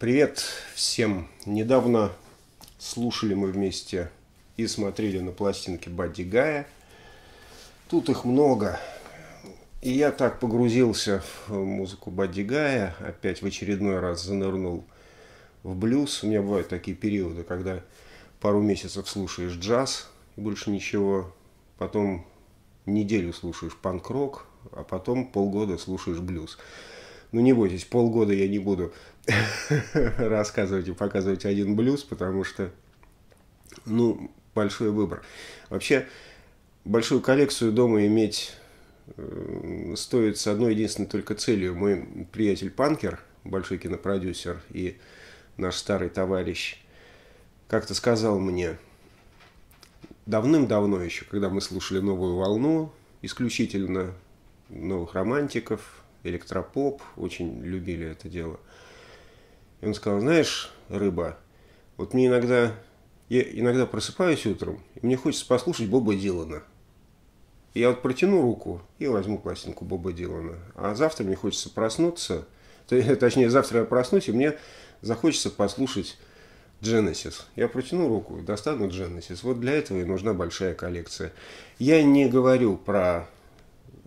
Привет всем! Недавно слушали мы вместе и смотрели на пластинки Бадди Гая. Тут их много. И я так погрузился в музыку Бадди Гая, опять в очередной раз занырнул в блюз. У меня бывают такие периоды, когда пару месяцев слушаешь джаз и больше ничего, потом неделю слушаешь панк-рок, а потом полгода слушаешь блюз. Ну не бойтесь, полгода я не буду рассказывать и показывать один блюз, потому что, ну, большой выбор. Вообще, большую коллекцию дома иметь э, стоит с одной единственной только целью. Мой приятель Панкер, большой кинопродюсер и наш старый товарищ, как-то сказал мне давным-давно еще, когда мы слушали новую волну, исключительно новых романтиков, электропоп, очень любили это дело. И он сказал, знаешь, рыба, вот мне иногда, я иногда просыпаюсь утром, и мне хочется послушать Боба Дилана. я вот протяну руку и возьму пластинку Боба Дилана. А завтра мне хочется проснуться, точнее, завтра я проснусь, и мне захочется послушать Genesis. Я протяну руку, и достану Genesis. Вот для этого и нужна большая коллекция. Я не говорю про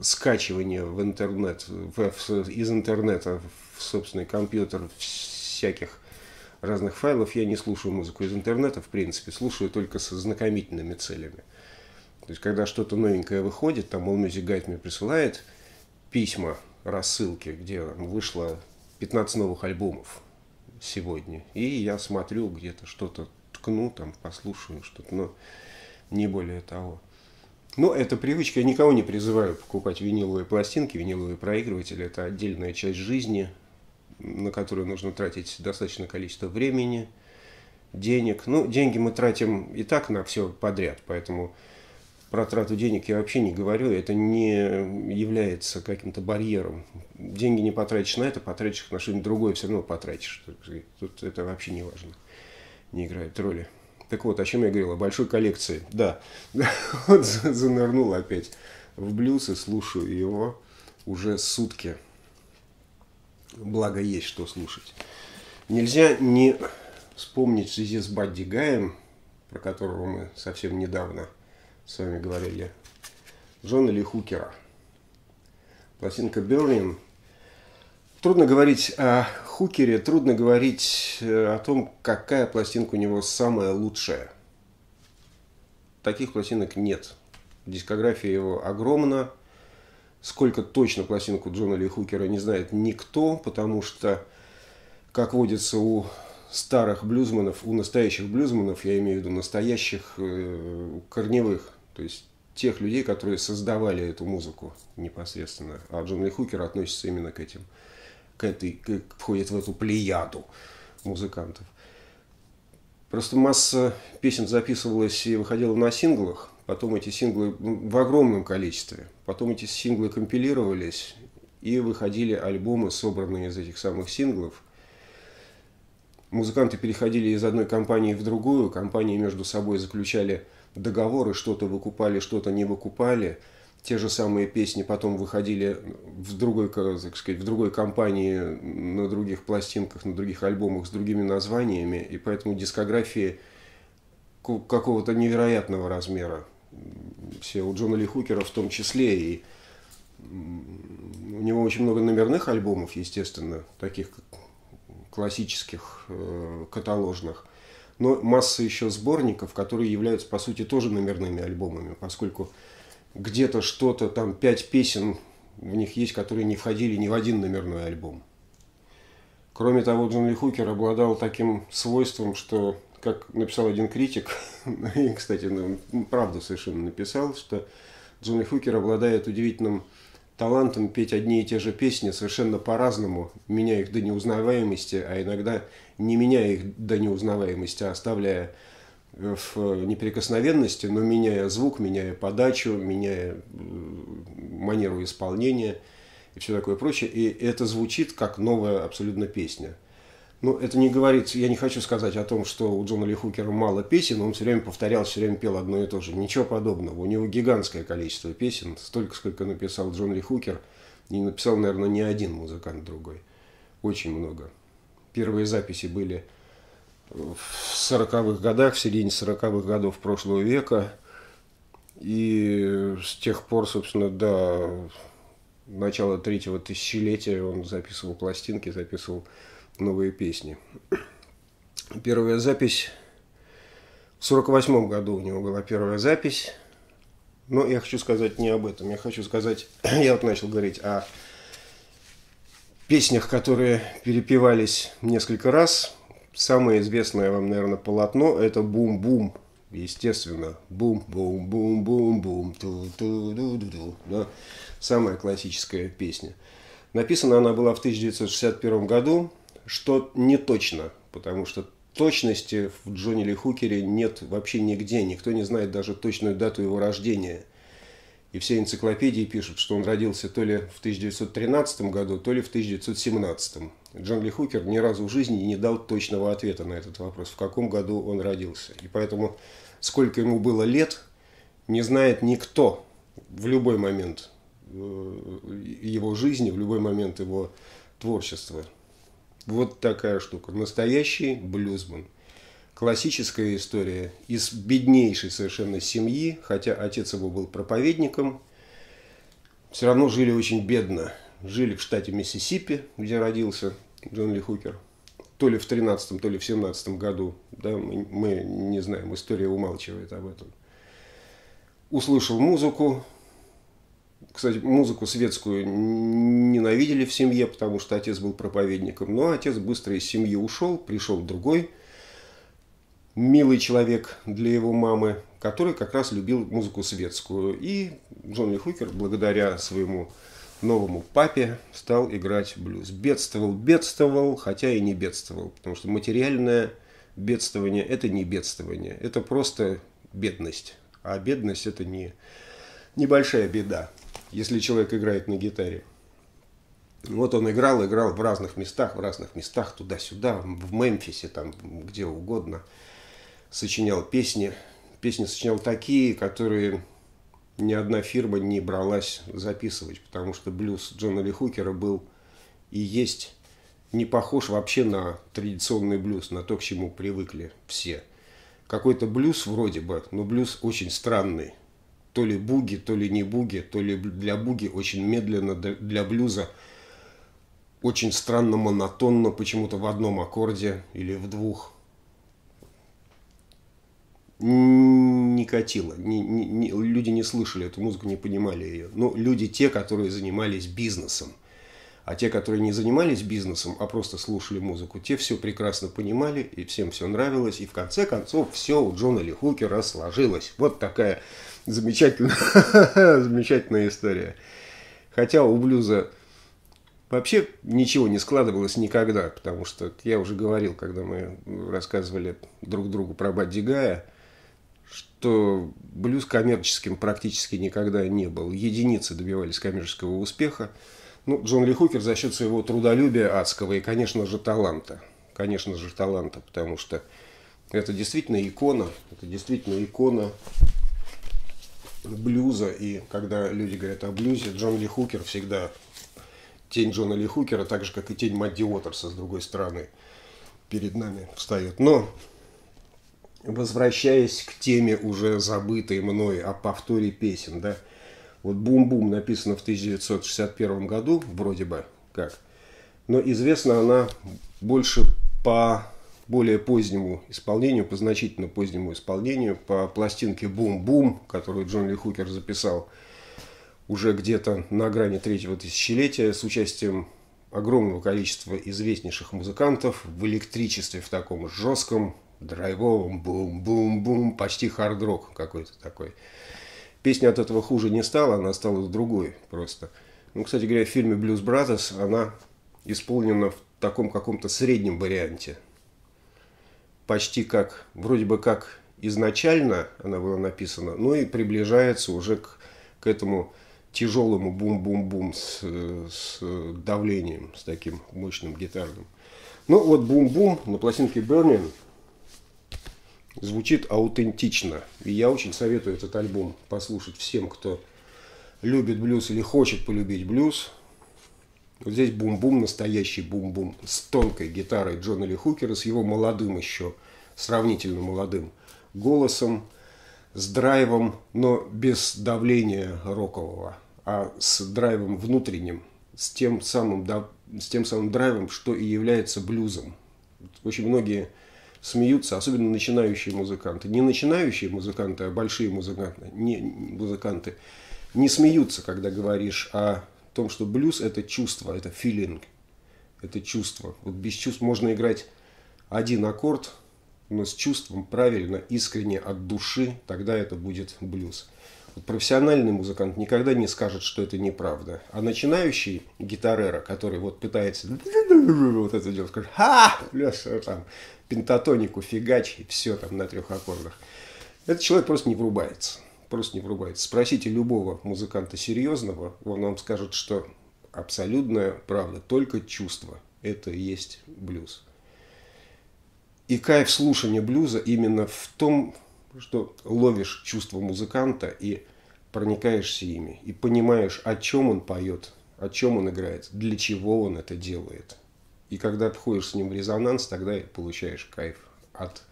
скачивание в интернет, в, в, из интернета в собственный компьютер всяких разных файлов. Я не слушаю музыку из интернета, в принципе, слушаю только с знакомительными целями. То есть, когда что-то новенькое выходит, там All Music Guide мне присылает письма, рассылки, где вышло 15 новых альбомов сегодня. И я смотрю где-то что-то ткну, там послушаю что-то, но не более того. Но ну, это привычка. Я никого не призываю покупать виниловые пластинки, виниловые проигрыватели. Это отдельная часть жизни, на которую нужно тратить достаточное количество времени, денег. Ну, деньги мы тратим и так на все подряд, поэтому про трату денег я вообще не говорю. Это не является каким-то барьером. Деньги не потратишь на это, потратишь их на что-нибудь другое, все равно потратишь. Тут это вообще не важно. Не играет роли. Так вот, о чем я говорил, о большой коллекции. Да, вот занырнул опять в блюз и слушаю его уже сутки. Благо есть что слушать. Нельзя не вспомнить в связи с Бадди Гаем, про которого мы совсем недавно с вами говорили, Джона Ли Хукера. Пластинка «Берлин» Трудно говорить о Хукере, трудно говорить э, о том, какая пластинка у него самая лучшая. Таких пластинок нет. Дискография его огромна. Сколько точно пластинку Джона Ли Хукера не знает никто, потому что, как водится у старых блюзманов, у настоящих блюзманов, я имею в виду настоящих э, корневых, то есть тех людей, которые создавали эту музыку непосредственно. А Джон Ли Хукер относится именно к этим к этой, к, входит в эту плеяду музыкантов. Просто масса песен записывалась и выходила на синглах, потом эти синглы в огромном количестве, потом эти синглы компилировались и выходили альбомы, собранные из этих самых синглов. Музыканты переходили из одной компании в другую, компании между собой заключали договоры, что-то выкупали, что-то не выкупали – те же самые песни потом выходили в другой, так сказать, в другой компании, на других пластинках, на других альбомах с другими названиями, и поэтому дискографии какого-то невероятного размера. Все у Джона Ли Хукера в том числе, и у него очень много номерных альбомов, естественно, таких классических, э, каталожных но масса еще сборников, которые являются, по сути, тоже номерными альбомами, поскольку где-то что-то, там пять песен в них есть, которые не входили ни в один номерной альбом. Кроме того, Джон Ли Хукер обладал таким свойством, что, как написал один критик, и, кстати, ну, правду совершенно написал, что Джон Ли Хукер обладает удивительным талантом петь одни и те же песни совершенно по-разному, меняя их до неузнаваемости, а иногда не меняя их до неузнаваемости, а оставляя в э, неприкосновенности, но меняя звук, меняя подачу, меняя э, манеру исполнения и все такое прочее. И это звучит как новая абсолютно песня. Но ну, это не говорит, я не хочу сказать о том, что у Джона Ли Хукера мало песен, он все время повторял, все время пел одно и то же. Ничего подобного. У него гигантское количество песен, столько, сколько написал Джон Ли Хукер, и написал, наверное, ни один музыкант другой. Очень много. Первые записи были в 40-х годах, в середине 40-х годов прошлого века. И с тех пор, собственно, до начала третьего тысячелетия он записывал пластинки, записывал новые песни. Первая запись... В 48 году у него была первая запись. Но я хочу сказать не об этом. Я хочу сказать... я вот начал говорить о песнях, которые перепевались несколько раз – Самое известное вам, наверное, полотно – это «Бум-бум». Естественно, бум-бум-бум-бум-бум, Да? Самая классическая песня. Написана она была в 1961 году, что не точно, потому что точности в Джонни Ли Хукере нет вообще нигде. Никто не знает даже точную дату его рождения. И все энциклопедии пишут, что он родился то ли в 1913 году, то ли в 1917. Джон Ли Хукер ни разу в жизни не дал точного ответа на этот вопрос, в каком году он родился. И поэтому сколько ему было лет, не знает никто в любой момент э, его жизни, в любой момент его творчества. Вот такая штука. Настоящий блюзман – классическая история из беднейшей совершенно семьи, хотя отец его был проповедником, все равно жили очень бедно. Жили в штате Миссисипи, где родился Джон Ли Хукер. То ли в 13-м, то ли в 17 м году. Да, мы, мы не знаем, история умалчивает об этом. Услышал музыку. Кстати, музыку светскую ненавидели в семье, потому что отец был проповедником. Но отец быстро из семьи ушел, пришел другой – милый человек для его мамы, который как раз любил музыку светскую. И Джонни Хукер, благодаря своему новому папе, стал играть блюз. Бедствовал, бедствовал, хотя и не бедствовал, потому что материальное бедствование – это не бедствование, это просто бедность. А бедность – это не небольшая беда, если человек играет на гитаре. Вот он играл, играл в разных местах, в разных местах, туда-сюда, в Мемфисе, там, где угодно – сочинял песни. Песни сочинял такие, которые ни одна фирма не бралась записывать, потому что блюз Джона Ли Хукера был и есть не похож вообще на традиционный блюз, на то, к чему привыкли все. Какой-то блюз вроде бы, но блюз очень странный. То ли буги, то ли не буги, то ли для буги очень медленно, для блюза очень странно, монотонно, почему-то в одном аккорде или в двух – не катило. Не, не, не, люди не слышали эту музыку, не понимали ее. Но ну, люди те, которые занимались бизнесом. А те, которые не занимались бизнесом, а просто слушали музыку, те все прекрасно понимали, и всем все нравилось. И в конце концов все у Джона Ли Хукера сложилось. Вот такая замечательная, замечательная история. Хотя у блюза вообще ничего не складывалось никогда, потому что я уже говорил, когда мы рассказывали друг другу про Бадди Гая – что блюз коммерческим практически никогда не был. Единицы добивались коммерческого успеха. Ну, Джон Ли Хукер за счет своего трудолюбия адского и, конечно же, таланта. Конечно же, таланта, потому что это действительно икона, это действительно икона блюза. И когда люди говорят о блюзе, Джон Ли Хукер всегда тень Джона Ли Хукера, так же, как и тень Мадди Уотерса, с другой стороны, перед нами встает. Но возвращаясь к теме уже забытой мной о повторе песен, да, вот «Бум-бум» написано в 1961 году, вроде бы как, но известна она больше по более позднему исполнению, по значительно позднему исполнению, по пластинке «Бум-бум», которую Джон Ли Хукер записал уже где-то на грани третьего тысячелетия с участием огромного количества известнейших музыкантов в электричестве в таком жестком, драйвовым, бум-бум-бум, почти хард-рок какой-то такой. Песня от этого хуже не стала, она стала другой просто. Ну, кстати говоря, в фильме «Блюз Бразерс» она исполнена в таком каком-то среднем варианте. Почти как, вроде бы как изначально она была написана, но и приближается уже к, к этому тяжелому бум-бум-бум с, с давлением, с таким мощным гитарным. Ну вот бум-бум на пластинке Burning звучит аутентично. И я очень советую этот альбом послушать всем, кто любит блюз или хочет полюбить блюз. Вот здесь бум-бум, настоящий бум-бум с тонкой гитарой Джона Ли Хукера, с его молодым еще, сравнительно молодым голосом, с драйвом, но без давления рокового, а с драйвом внутренним, с тем самым, да, с тем самым драйвом, что и является блюзом. Очень многие смеются, особенно начинающие музыканты. Не начинающие музыканты, а большие музыканты, не, музыканты не смеются, когда говоришь о том, что блюз – это чувство, это филинг, это чувство. Вот без чувств можно играть один аккорд, но с чувством правильно, искренне, от души, тогда это будет блюз профессиональный музыкант никогда не скажет, что это неправда. А начинающий гитарера, который вот пытается вот это делать, скажет, ха, плюс там пентатонику фигач и все там на трех аккордах. Этот человек просто не врубается. Просто не врубается. Спросите любого музыканта серьезного, он вам скажет, что абсолютная правда, только чувство. Это и есть блюз. И кайф слушания блюза именно в том что ловишь чувства музыканта и проникаешься ими, и понимаешь, о чем он поет, о чем он играет, для чего он это делает. И когда входишь с ним в резонанс, тогда и получаешь кайф от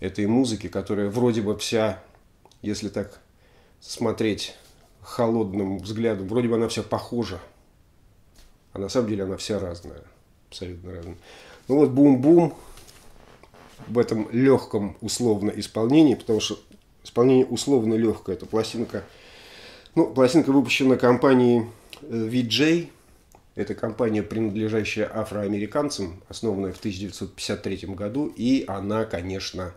этой музыки, которая вроде бы вся, если так смотреть холодным взглядом, вроде бы она вся похожа, а на самом деле она вся разная, абсолютно разная. Ну вот бум-бум, в этом легком условно исполнении, потому что исполнение условно легкое. Это пластинка, ну, пластинка выпущена компанией э, VJ. Это компания, принадлежащая афроамериканцам, основанная в 1953 году, и она, конечно,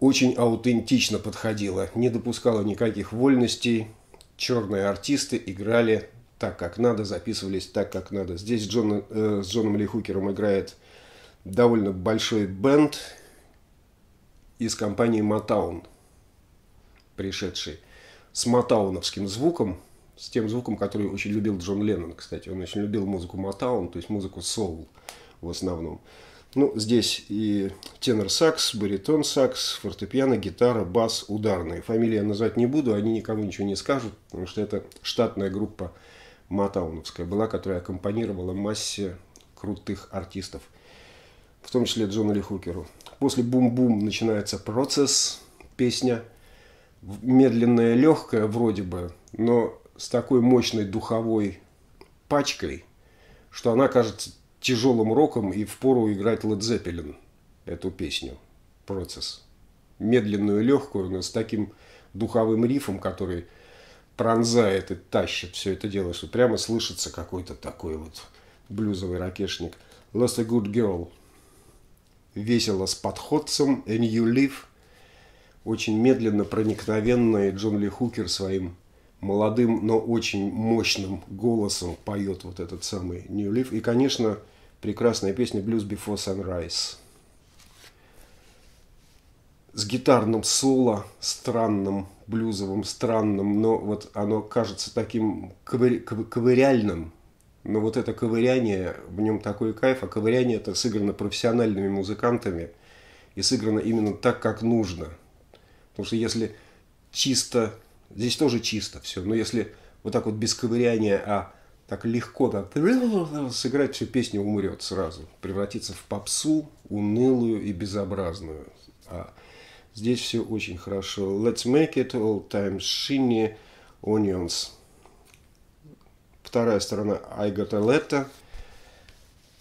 очень аутентично подходила, не допускала никаких вольностей. Черные артисты играли так, как надо, записывались так, как надо. Здесь Джон, э, с Джоном Ли Хукером играет довольно большой бенд из компании Motown, пришедший с мотауновским звуком, с тем звуком, который очень любил Джон Леннон, кстати. Он очень любил музыку Motown, то есть музыку соул в основном. Ну, здесь и тенор-сакс, баритон-сакс, фортепиано, гитара, бас, ударные. Фамилии я назвать не буду, они никому ничего не скажут, потому что это штатная группа Матауновская была, которая аккомпанировала массе крутых артистов – в том числе Джону Ли Хукеру. После «Бум-бум» начинается процесс, песня медленная, легкая вроде бы, но с такой мощной духовой пачкой, что она кажется тяжелым роком и впору играть Led Zeppelin эту песню «Процесс». Медленную, легкую, но с таким духовым рифом, который пронзает и тащит все это дело, что прямо слышится какой-то такой вот блюзовый ракешник. «Lost a good girl» весело с подходцем «A New Leaf», очень медленно, проникновенно, и Джон Ли Хукер своим молодым, но очень мощным голосом поет вот этот самый New Leaf. И, конечно, прекрасная песня «Blues Before Sunrise» с гитарным соло, странным, блюзовым, странным, но вот оно кажется таким ковыр, ковыряльным, но ну, вот это ковыряние, в нем такой кайф, а ковыряние это сыграно профессиональными музыкантами и сыграно именно так, как нужно. Потому что если чисто, здесь тоже чисто все, но если вот так вот без ковыряния, а так легко так сыграть всю песню умрет сразу, превратится в попсу, унылую и безобразную. А здесь все очень хорошо. Let's make it all time shiny onions вторая сторона Айгота Летта.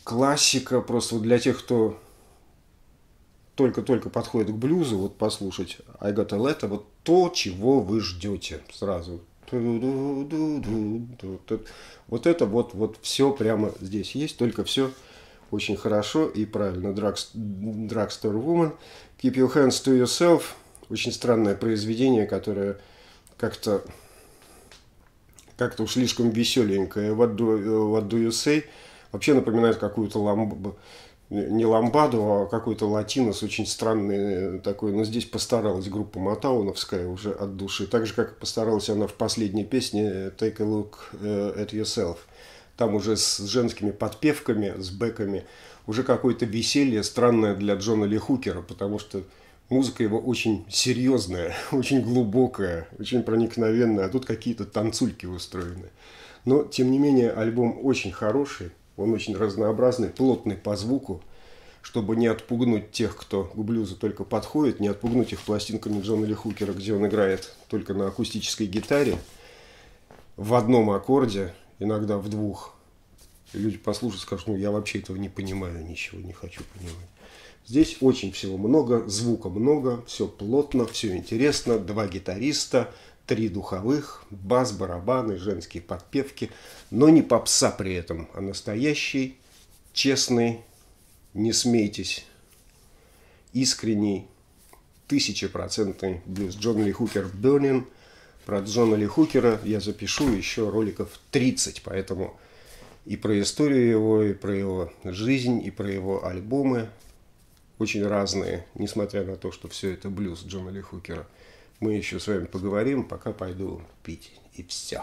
Классика просто для тех, кто только-только подходит к блюзу, вот послушать Айгота Летта, вот то, чего вы ждете сразу. Вот это вот, вот все прямо здесь есть, только все очень хорошо и правильно. Drugstore Woman, Keep Your Hands to Yourself, очень странное произведение, которое как-то как-то уж слишком веселенькая. What do, э, what do you say? Вообще напоминает какую-то ламбу не ламбаду, а какой-то латинос, очень странный э, такой, но здесь постаралась группа Матауновская уже от души, так же, как постаралась она в последней песне «Take a look э, at yourself». Там уже с женскими подпевками, с бэками, уже какое-то веселье странное для Джона Ли Хукера, потому что музыка его очень серьезная, очень глубокая, очень проникновенная, а тут какие-то танцульки устроены. Но, тем не менее, альбом очень хороший, он очень разнообразный, плотный по звуку, чтобы не отпугнуть тех, кто к блюзу только подходит, не отпугнуть их пластинками Джона Лихукера, где он играет только на акустической гитаре, в одном аккорде, иногда в двух. люди послушают, скажут, ну я вообще этого не понимаю, ничего не хочу понимать. Здесь очень всего много, звука много, все плотно, все интересно. Два гитариста, три духовых, бас, барабаны, женские подпевки. Но не попса при этом, а настоящий, честный, не смейтесь, искренний, тысячепроцентный блюз. Джон Ли Хукер Бернин. Про Джона Ли Хукера я запишу еще роликов 30, поэтому и про историю его, и про его жизнь, и про его альбомы, очень разные, несмотря на то, что все это блюз Джона Ли Хукера. Мы еще с вами поговорим, пока пойду пить и все.